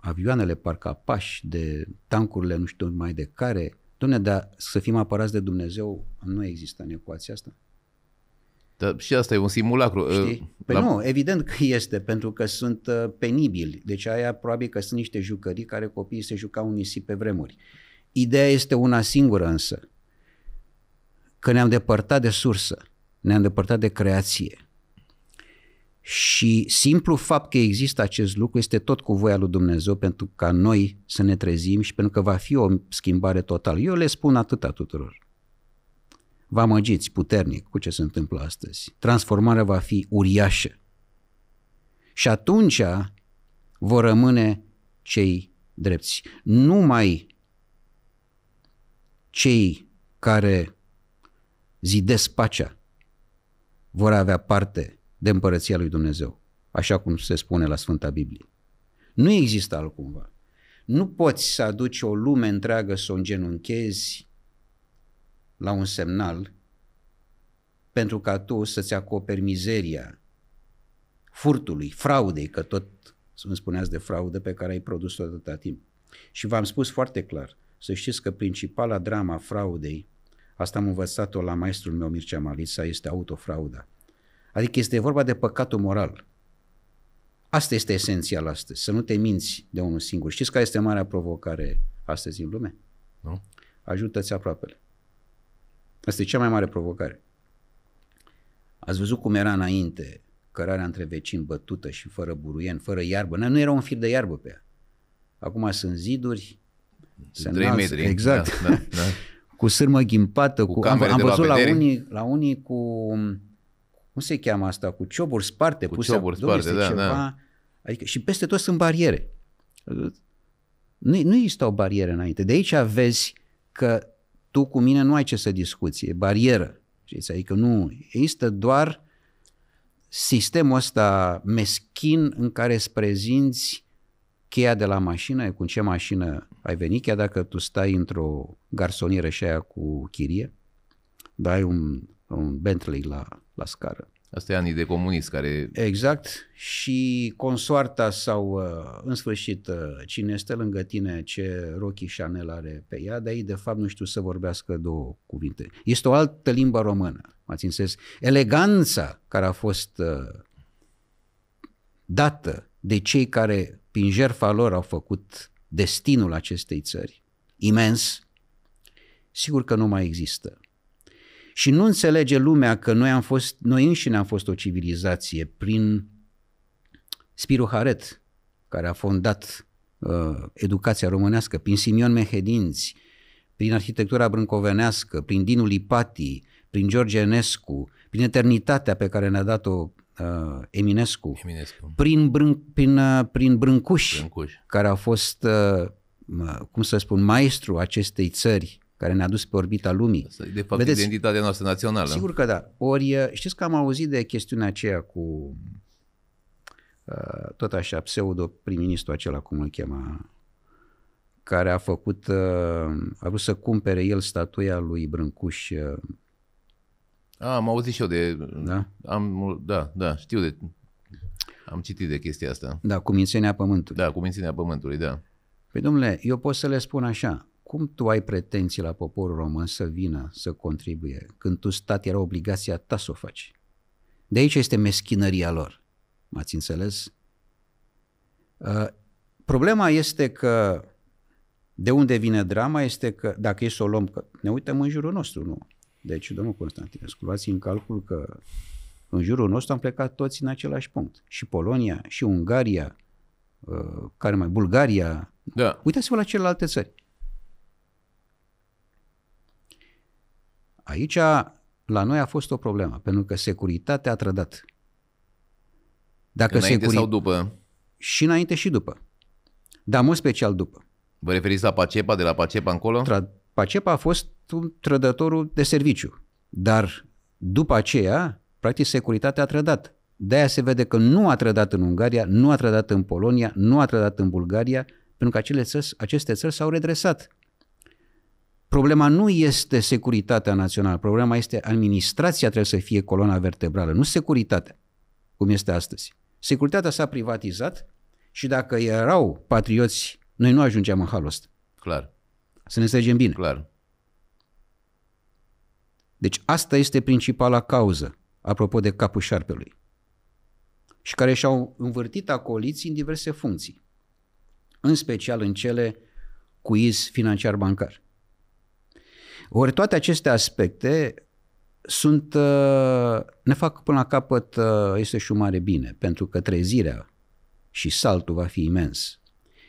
avioanele parcă apași, de tancurile nu știu mai de care. Dom'le, dar să fim apărați de Dumnezeu nu există în ecuația asta. Dar și asta e un simulacru. Știi? Uh, păi la... nu, evident că este, pentru că sunt uh, penibili. Deci aia probabil că sunt niște jucării care copiii se jucau în nisip pe vremuri. Ideea este una singură însă, că ne-am depărtat de sursă, ne-am depărtat de creație. Și simplu fapt că există acest lucru este tot cu voia lui Dumnezeu pentru ca noi să ne trezim și pentru că va fi o schimbare totală. Eu le spun atâta tuturor. Vă amăgiți puternic cu ce se întâmplă astăzi. Transformarea va fi uriașă. Și atunci vor rămâne cei drepți. Numai cei care zidesc pacea vor avea parte de împărăția lui Dumnezeu, așa cum se spune la Sfânta Biblie. Nu există altcumva. Nu poți să aduci o lume întreagă să o îngenunchezi la un semnal pentru ca tu să-ți acoperi mizeria furtului, fraudei, că tot îmi spuneați de fraudă pe care ai produs-o atâta timp. Și v-am spus foarte clar, să știți că principala drama fraudei, asta am învățat-o la maestrul meu Mircea Malița, este autofrauda. Adică este vorba de păcatul moral. Asta este esențial astăzi, să nu te minți de unul singur. Știți care este marea provocare astăzi în lume? Nu. Ajută-ți aproapele. Asta e cea mai mare provocare. Ați văzut cum era înainte cărarea între vecini bătută și fără buruien, fără iarbă. Nu era un fir de iarbă pe ea. Acum sunt ziduri, se metri. Exact. Da, da, da. cu sârmă ghimpată, cu, cu am, am văzut la, la, unii, la unii cu cum se cheamă asta, cu cioburi sparte, cu puse cioburi sparte, da, ceva, da. Adică, și peste tot sunt bariere. Nu, nu o barieră înainte. De aici vezi că tu cu mine nu ai ce să discuți, e barieră. Știți? Adică nu, există doar sistemul ăsta meschin în care îți prezinți cheia de la mașină, cu ce mașină ai venit, chiar dacă tu stai într-o garsonieră și aia cu chirie, dai un, un Bentley la la scară. Asta e anii de comunist care... Exact. Și consoarta sau, uh, în sfârșit, uh, cine este lângă tine, ce Rochi Chanel are pe ea, dar ei, de fapt, nu știu să vorbească două cuvinte. Este o altă limbă română, ați înțeles? Eleganța care a fost uh, dată de cei care, prin jertfa lor, au făcut destinul acestei țări, imens, sigur că nu mai există. Și nu înțelege lumea că noi, am fost, noi înșine am fost o civilizație prin Spiru Haret, care a fondat uh, educația românească, prin Simion Mehedinți, prin arhitectura brâncovenească, prin Dinul Lipati, prin George Enescu, prin eternitatea pe care ne-a dat-o uh, Eminescu, Eminescu. Prin, brân, prin, uh, prin Brâncuș, Brâncuș, care a fost, uh, cum să spun, maestru acestei țări care ne-a dus pe orbita lumii. de fapt Vedeți? identitatea noastră națională. Sigur că da. Ori eh, știți că am auzit de chestiunea aceea cu uh, tot așa pseudo prim-ministru acela, cum îl chema, care a făcut, uh, a vrut să cumpere el statuia lui Brâncuș. Uh, a, am auzit și eu de... Da? Am, da, da, știu de... Am citit de chestia asta. Da, cu mințenia pământului. Da, cu mințenia pământului, da. Păi domnule, eu pot să le spun așa, cum tu ai pretenții la poporul român să vină să contribuie, când tu stat era obligația ta să o faci? De aici este meschinăria lor. M-ați înțeles? Uh, problema este că de unde vine drama este că, dacă e să o luăm, că ne uităm în jurul nostru, nu? Deci, domnul Constantinescu, luați în calcul că în jurul nostru am plecat toți în același punct. Și Polonia, și Ungaria, uh, care mai, Bulgaria. Da. Uitați-vă la celelalte țări. Aici la noi a fost o problemă, pentru că securitatea a trădat. Dacă înainte securi... sau după? Și înainte și după. Dar mult special după. Vă referiți la Pacepa, de la Pacepa încolo? Tra... Pacepa a fost un trădătorul de serviciu, dar după aceea, practic, securitatea a trădat. De-aia se vede că nu a trădat în Ungaria, nu a trădat în Polonia, nu a trădat în Bulgaria, pentru că acele țări, aceste țări s-au redresat. Problema nu este securitatea națională, problema este administrația trebuie să fie coloana vertebrală, nu securitatea, cum este astăzi. Securitatea s-a privatizat și dacă erau patrioți, noi nu ajungeam în halost. Clar. Să ne înțelegem bine. Clar. Deci asta este principala cauză, apropo de capul șarpelui, și care și-au învârtit acoliții în diverse funcții, în special în cele cu iz financiar-bancar. Ori toate aceste aspecte sunt, uh, ne fac până la capăt, uh, este și un mare bine, pentru că trezirea și saltul va fi imens.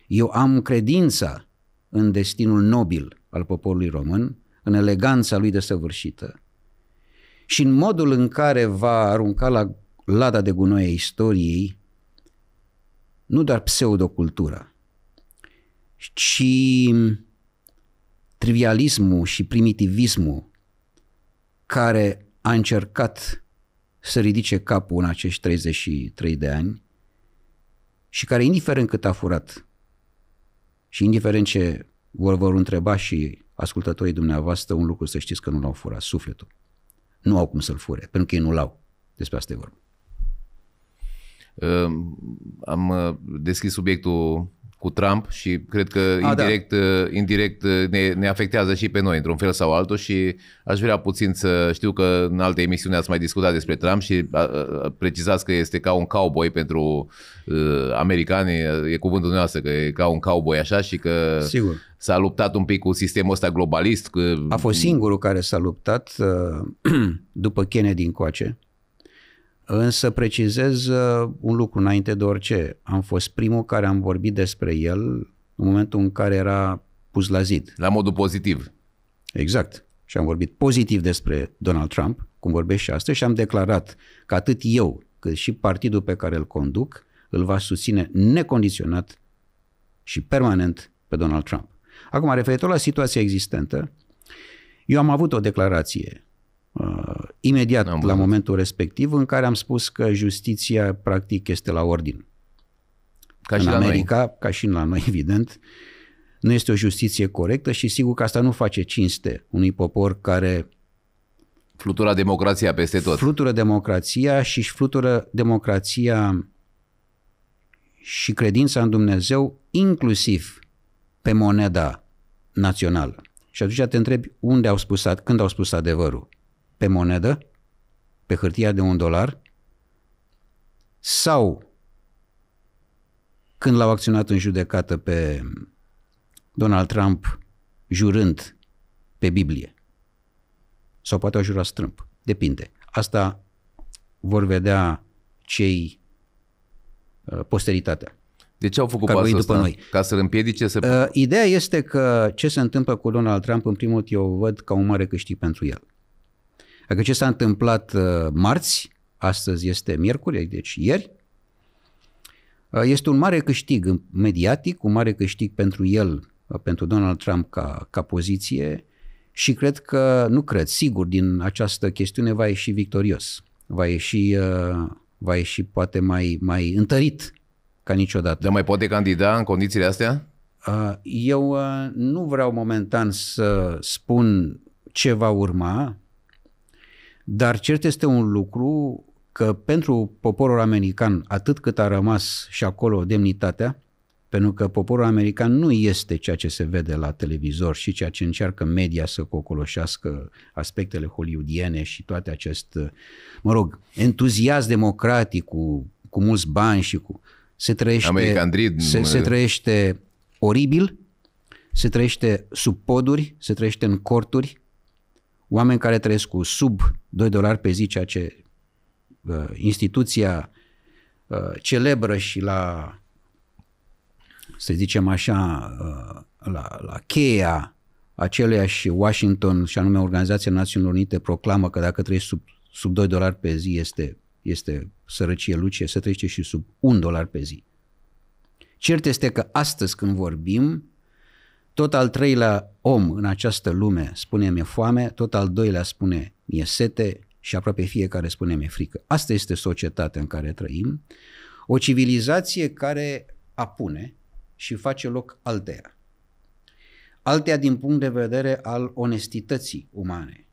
Eu am credința în destinul nobil al poporului român, în eleganța lui desăvârșită și în modul în care va arunca la lada de gunoi a istoriei nu doar pseudocultura, ci trivialismul și primitivismul care a încercat să ridice capul în acești 33 de ani și care, indiferent cât a furat și indiferent ce vor, vor întreba și ascultătorii dumneavoastră, un lucru să știți că nu l-au furat, sufletul. Nu au cum să-l fure, pentru că ei nu l-au. Despre asta e vorba. Am uh, deschis subiectul cu Trump și cred că A, indirect, da. indirect uh, uh, ne, ne afectează și pe noi într-un fel sau altul și aș vrea puțin să știu că în alte emisiuni ați mai discutat despre Trump și uh, precizați că este ca un cowboy pentru uh, americani, e cuvântul dumneavoastră că e ca un cowboy așa și că Sigur. s-a luptat un pic cu sistemul ăsta globalist. Că... A fost singurul care s-a luptat uh, după Kennedy încoace Însă precizez uh, un lucru înainte de orice. Am fost primul care am vorbit despre el în momentul în care era pus la zid. La modul pozitiv. Exact. Și am vorbit pozitiv despre Donald Trump, cum vorbesc și astăzi, și am declarat că atât eu, cât și partidul pe care îl conduc, îl va susține necondiționat și permanent pe Donald Trump. Acum, referitor la situația existentă, eu am avut o declarație uh, imediat la momentul respectiv în care am spus că justiția practic este la ordin. Ca în și America, la noi. ca și la noi, evident, nu este o justiție corectă și sigur că asta nu face cinste unui popor care Flutura democrația peste tot. Flutură democrația și își flutură democrația și credința în Dumnezeu, inclusiv pe moneda națională. Și atunci te întrebi unde au spus, când au spus adevărul pe monedă, pe hârtia de un dolar, sau când l-au acționat în judecată pe Donald Trump jurând pe Biblie. Sau poate au jurat strâmp. depinde. Asta vor vedea cei uh, posteritatea. De ce au făcut pasul după Noi. Ca să-l împiedice să... Uh, ideea este că ce se întâmplă cu Donald Trump, în primul rând, eu văd ca un mare câștig pentru el. Dacă ce s-a întâmplat uh, marți, astăzi este miercuri, deci ieri, uh, este un mare câștig mediatic, un mare câștig pentru el, uh, pentru Donald Trump ca, ca poziție și cred că, nu cred, sigur, din această chestiune va ieși victorios, va ieși, va ieși poate mai, mai întărit ca niciodată. Dar mai poate candida în condițiile astea? Eu nu vreau momentan să spun ce va urma, dar cert este un lucru că pentru poporul american, atât cât a rămas și acolo demnitatea, pentru că poporul american nu este ceea ce se vede la televizor și ceea ce încearcă media să cocoloșească aspectele hollywoodiene și toate acest, mă rog, entuziasm democratic cu, cu mulți bani și cu... Se trăiește, Dream. Se, se trăiește oribil, se trăiește sub poduri, se trăiește în corturi, oameni care trăiesc cu sub 2 dolari pe zi, ceea ce uh, instituția uh, celebră și la, să zicem așa, uh, la, la cheia aceleiași Washington și anume Organizația Națiunilor Unite proclamă că dacă trăiești sub, sub 2 dolari pe zi este, este sărăcie luce, se trăiește și sub 1 dolar pe zi. Cert este că astăzi când vorbim, tot al treilea om în această lume spune mi-e foame, tot al doilea spune mi-e sete și aproape fiecare spune mi-e frică. Asta este societatea în care trăim, o civilizație care apune și face loc alteia. Altea din punct de vedere al onestității umane,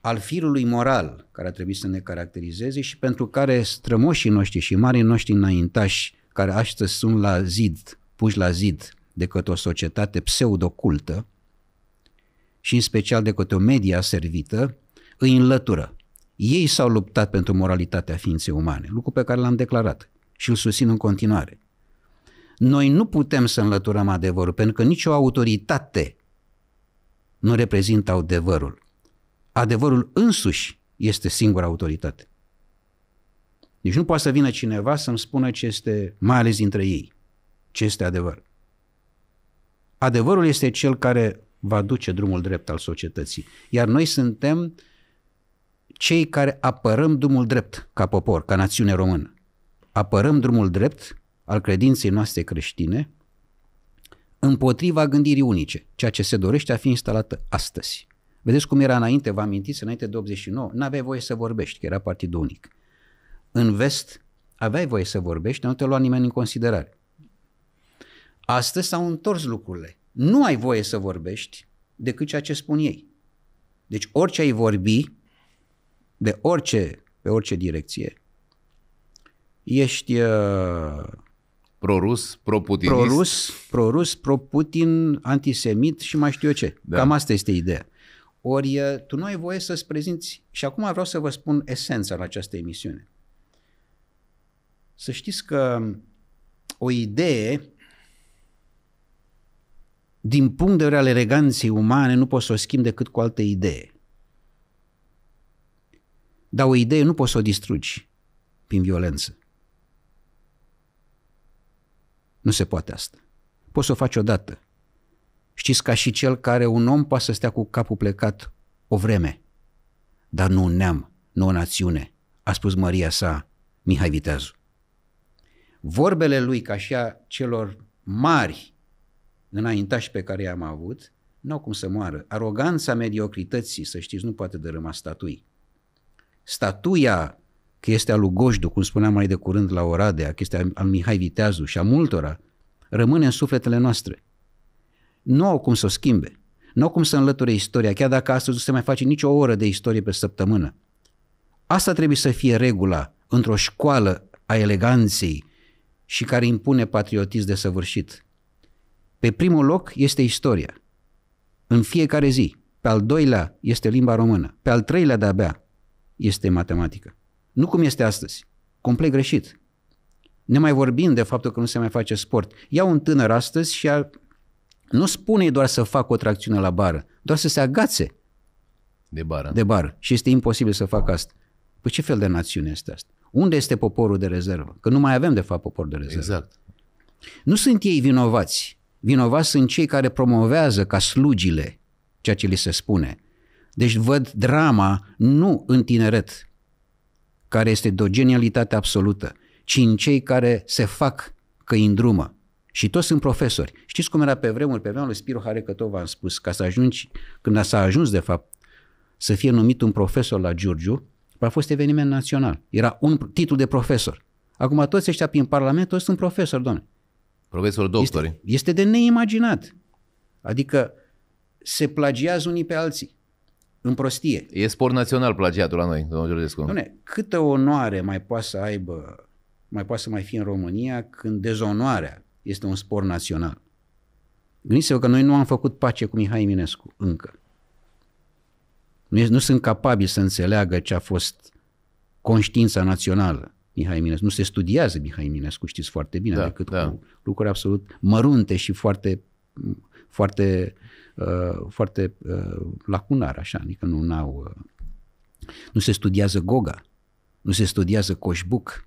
al firului moral care a trebuit să ne caracterizeze și pentru care strămoșii noștri și marii noștri înaintași care astăzi sunt la zid, puși la zid de către o societate pseudocultă și în special de către o media servită, îi înlătură. Ei s-au luptat pentru moralitatea ființei umane, lucru pe care l-am declarat și îl susțin în continuare. Noi nu putem să înlăturăm adevărul, pentru că nicio autoritate nu reprezintă adevărul. Adevărul însuși este singura autoritate. Deci nu poate să vină cineva să-mi spună ce este, mai ales dintre ei, ce este adevăr. Adevărul este cel care va duce drumul drept al societății. Iar noi suntem cei care apărăm drumul drept ca popor, ca națiune română. Apărăm drumul drept al credinței noastre creștine împotriva gândirii unice, ceea ce se dorește a fi instalată astăzi. Vedeți cum era înainte, vă amintiți, înainte de 89, nu aveai voie să vorbești, că era partid unic. În vest aveai voie să vorbești, dar nu te lua nimeni în considerare. Astăzi s-au întors lucrurile. Nu ai voie să vorbești decât ceea ce spun ei. Deci orice ai vorbi, de orice, pe orice direcție, ești uh, Prorus, pro-putinist. Prorus, rus pro-Putin, antisemit și mai știu eu ce. Da. Cam asta este ideea. Ori uh, tu nu ai voie să-ți prezinți, și acum vreau să vă spun esența la această emisiune. Să știți că um, o idee din punct de vedere al eleganței umane, nu poți să o schimbi decât cu altă idee. Dar o idee nu poți să o distrugi prin violență. Nu se poate asta. Poți să o faci odată. Știți ca și cel care un om poate să stea cu capul plecat o vreme, dar nu un neam, nu o națiune, a spus Maria sa Mihai Viteazu. Vorbele lui, ca și a celor mari înaintași pe care i-am avut, nu au cum să moară. Aroganța mediocrității, să știți, nu poate dărâma statui. Statuia, că este a lui Goșdu, cum spuneam mai de curând la Oradea, că este al Mihai Viteazu și a multora, rămâne în sufletele noastre. Nu au cum să o schimbe. Nu au cum să înlăture istoria, chiar dacă astăzi nu se mai face nicio oră de istorie pe săptămână. Asta trebuie să fie regula într-o școală a eleganței și care impune patriotism de săvârșit. Pe primul loc este istoria. În fiecare zi. Pe al doilea este limba română. Pe al treilea de-abia este matematică. Nu cum este astăzi. Complet greșit. Ne mai vorbim de faptul că nu se mai face sport. Ia un tânăr astăzi și a... nu spune doar să facă o tracțiune la bară, doar să se agațe de bară. De bară. Și este imposibil să facă asta. Păi ce fel de națiune este asta? Unde este poporul de rezervă? Că nu mai avem, de fapt, popor de rezervă. Exact. Nu sunt ei vinovați Vinovați sunt cei care promovează ca slugile ceea ce li se spune. Deci văd drama nu în tineret, care este de o genialitate absolută, ci în cei care se fac că îi îndrumă. Și toți sunt profesori. Știți cum era pe vremuri? Pe vremuri lui Spiro Harecătov am spus, ca să ajungi, când s-a ajuns de fapt să fie numit un profesor la Giurgiu, a fost eveniment național. Era un titlu de profesor. Acum toți ăștia prin Parlament, toți sunt profesori, doamne. Profesor doctor. Este, este de neimaginat. Adică se plagiază unii pe alții. În prostie. E sport național plagiatul la noi, domnul Georgescu. Dom'le, câtă onoare mai poate să aibă, mai poate să mai fi în România când dezonoarea este un sport național. Gândiți-vă că noi nu am făcut pace cu Mihai Minescu încă. Nu, nu sunt capabili să înțeleagă ce a fost conștiința națională Mihai Minescu. Nu se studiază Mihai Minescu, știți foarte bine, da, decât da. cu lucruri absolut mărunte și foarte foarte, uh, foarte uh, lacunar, așa, adică nu au uh, nu se studiază Goga, nu se studiază Coșbuc.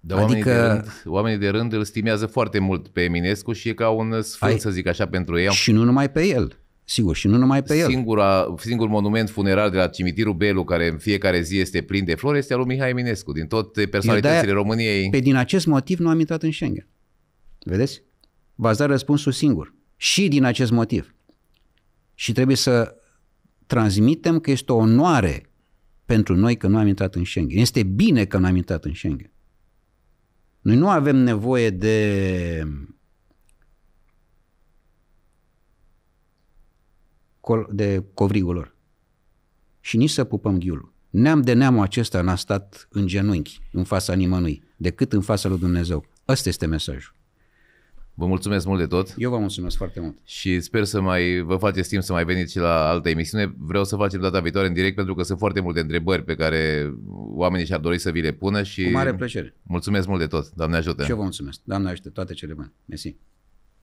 Dar adică, oamenii, de rând, oamenii de rând îl stimează foarte mult pe Eminescu și e ca un sfânt, ai, să zic așa, pentru ei. Și nu numai pe el. Sigur, și nu numai pe el. Singura, singur monument funerar de la cimitirul Belu, care în fiecare zi este plin de flori, este al lui Mihai Eminescu, din toate personalitățile României. Pe din acest motiv nu am intrat în Schengen. Vedeți? V-ați dat răspunsul singur. Și din acest motiv. Și trebuie să transmitem că este o onoare pentru noi că nu am intrat în Schengen. Este bine că nu am intrat în Schengen. Noi nu avem nevoie de col- de covrigul lor. Și nici să pupăm ghiulul. Neam de neamul acesta n-a stat în genunchi, în fața nimănui, decât în fața lui Dumnezeu. Ăsta este mesajul. Vă mulțumesc mult de tot. Eu vă mulțumesc foarte mult. Și sper să mai vă faceți timp să mai veniți și la altă emisiune. Vreau să facem data viitoare în direct pentru că sunt foarte multe întrebări pe care oamenii și-ar dori să vi le pună și... Cu mare plăcere. Mulțumesc mult de tot. Doamne ajută. Și eu vă mulțumesc. Doamne ajută. Toate cele bune. Mersi.